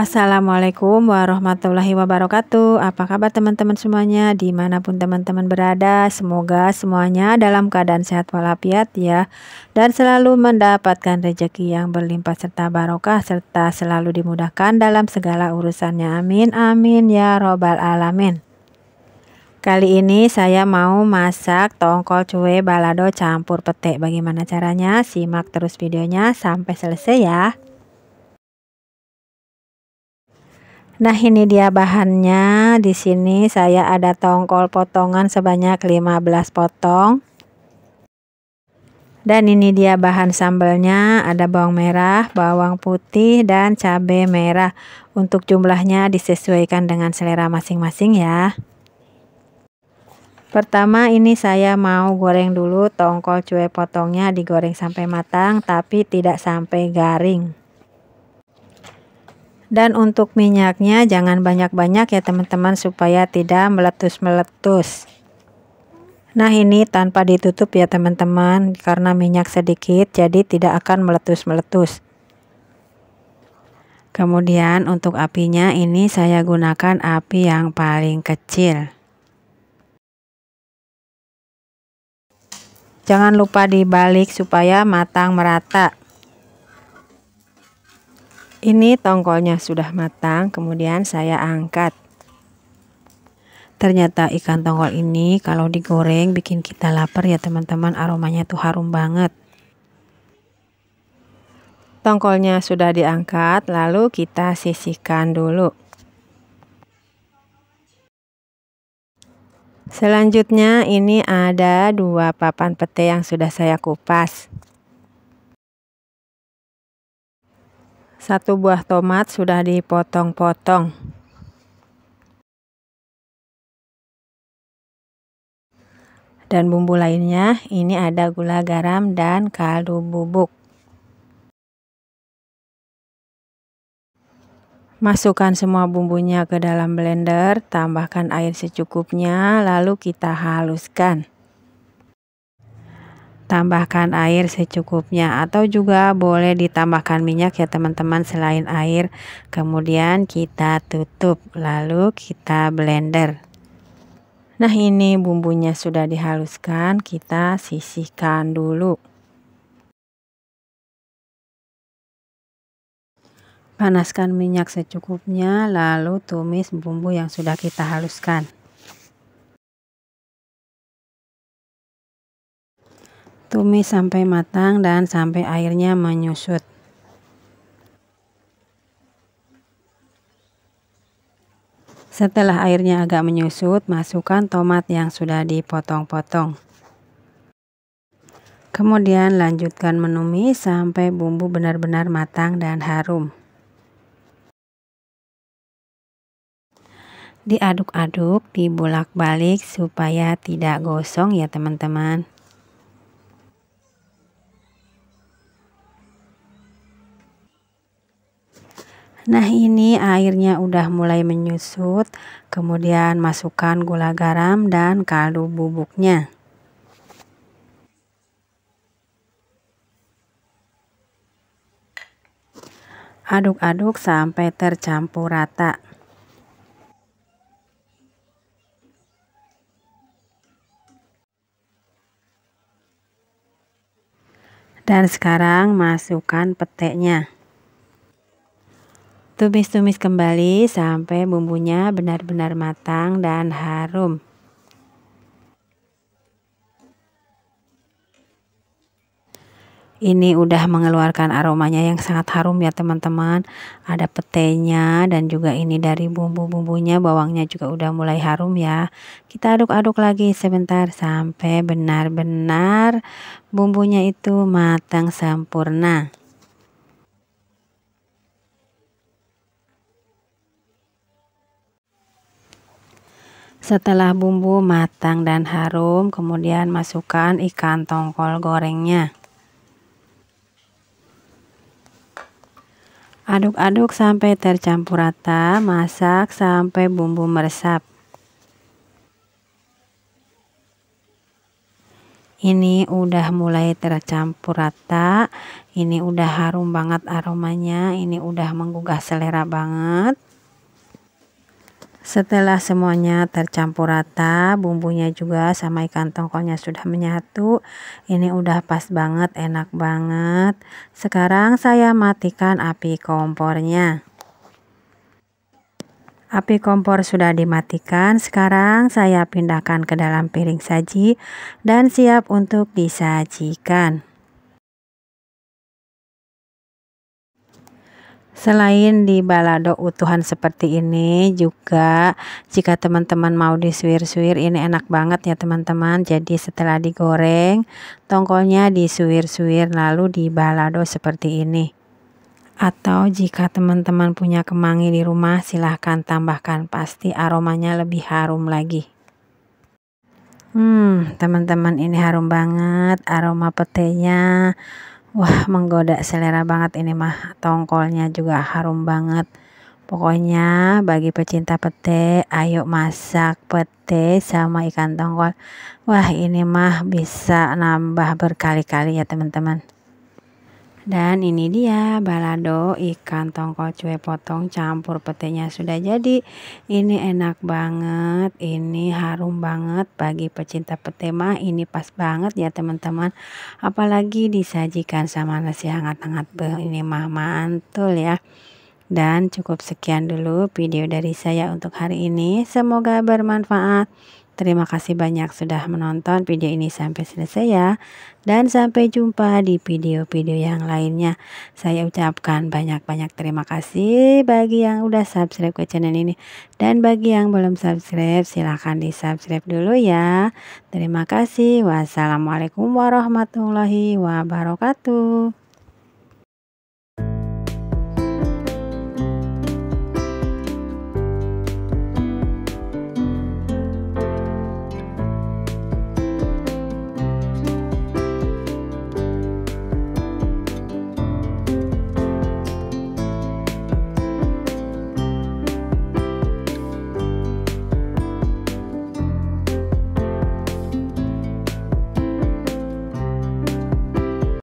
Assalamualaikum warahmatullahi wabarakatuh Apa kabar teman-teman semuanya Dimanapun teman-teman berada Semoga semuanya dalam keadaan sehat walafiat ya Dan selalu mendapatkan rejeki yang berlimpah serta barokah Serta selalu dimudahkan dalam segala urusannya Amin amin ya robbal alamin Kali ini saya mau masak tongkol cuwe balado campur petai. Bagaimana caranya? Simak terus videonya sampai selesai ya. Nah, ini dia bahannya. Di sini saya ada tongkol potongan sebanyak 15 potong. Dan ini dia bahan sambalnya, ada bawang merah, bawang putih, dan cabai merah. Untuk jumlahnya disesuaikan dengan selera masing-masing ya. Pertama ini saya mau goreng dulu tongkol cuek potongnya digoreng sampai matang tapi tidak sampai garing. Dan untuk minyaknya jangan banyak-banyak ya teman-teman supaya tidak meletus-meletus. Nah ini tanpa ditutup ya teman-teman karena minyak sedikit jadi tidak akan meletus-meletus. Kemudian untuk apinya ini saya gunakan api yang paling kecil. Jangan lupa dibalik supaya matang merata. Ini tongkolnya sudah matang, kemudian saya angkat. Ternyata ikan tongkol ini kalau digoreng bikin kita lapar ya teman-teman, aromanya tuh harum banget. Tongkolnya sudah diangkat, lalu kita sisihkan dulu. Selanjutnya ini ada dua papan pete yang sudah saya kupas. Satu buah tomat sudah dipotong-potong. Dan bumbu lainnya ini ada gula garam dan kaldu bubuk. Masukkan semua bumbunya ke dalam blender, tambahkan air secukupnya, lalu kita haluskan. Tambahkan air secukupnya atau juga boleh ditambahkan minyak ya teman-teman selain air. Kemudian kita tutup, lalu kita blender. Nah ini bumbunya sudah dihaluskan, kita sisihkan dulu. Panaskan minyak secukupnya, lalu tumis bumbu yang sudah kita haluskan. Tumis sampai matang dan sampai airnya menyusut. Setelah airnya agak menyusut, masukkan tomat yang sudah dipotong-potong. Kemudian lanjutkan menumis sampai bumbu benar-benar matang dan harum. diaduk-aduk, dibolak-balik supaya tidak gosong ya teman-teman. Nah ini airnya udah mulai menyusut, kemudian masukkan gula garam dan kaldu bubuknya. Aduk-aduk sampai tercampur rata. Dan sekarang masukkan peteknya. Tumis-tumis kembali sampai bumbunya benar-benar matang dan harum. ini udah mengeluarkan aromanya yang sangat harum ya teman-teman ada petenya dan juga ini dari bumbu-bumbunya bawangnya juga udah mulai harum ya kita aduk-aduk lagi sebentar sampai benar-benar bumbunya itu matang sempurna Setelah bumbu matang dan harum, kemudian masukkan ikan tongkol gorengnya. Aduk-aduk sampai tercampur rata, masak sampai bumbu meresap. Ini udah mulai tercampur rata, ini udah harum banget aromanya, ini udah menggugah selera banget. Setelah semuanya tercampur rata, bumbunya juga sama ikan tongkolnya sudah menyatu. Ini udah pas banget, enak banget. Sekarang saya matikan api kompornya. Api kompor sudah dimatikan, sekarang saya pindahkan ke dalam piring saji dan siap untuk disajikan. Selain di balado utuhan seperti ini juga jika teman-teman mau disuir-suir ini enak banget ya teman-teman. Jadi setelah digoreng tongkolnya disuir-suir lalu di balado seperti ini. Atau jika teman-teman punya kemangi di rumah silahkan tambahkan pasti aromanya lebih harum lagi. Hmm teman-teman ini harum banget aroma petenya. Wah, menggoda selera banget ini mah. Tongkolnya juga harum banget. Pokoknya bagi pecinta pete, ayo masak pete sama ikan tongkol. Wah, ini mah bisa nambah berkali-kali ya teman-teman. Dan ini dia balado ikan tongkol cuek potong campur petenya sudah jadi. Ini enak banget, ini harum banget bagi pecinta pete mah ini pas banget ya teman-teman. Apalagi disajikan sama nasi hangat-hangat ini mah mantul ya. Dan cukup sekian dulu video dari saya untuk hari ini. Semoga bermanfaat. Terima kasih banyak sudah menonton video ini sampai selesai ya. Dan sampai jumpa di video-video yang lainnya. Saya ucapkan banyak-banyak terima kasih bagi yang udah subscribe ke channel ini. Dan bagi yang belum subscribe silahkan di subscribe dulu ya. Terima kasih. Wassalamualaikum warahmatullahi wabarakatuh.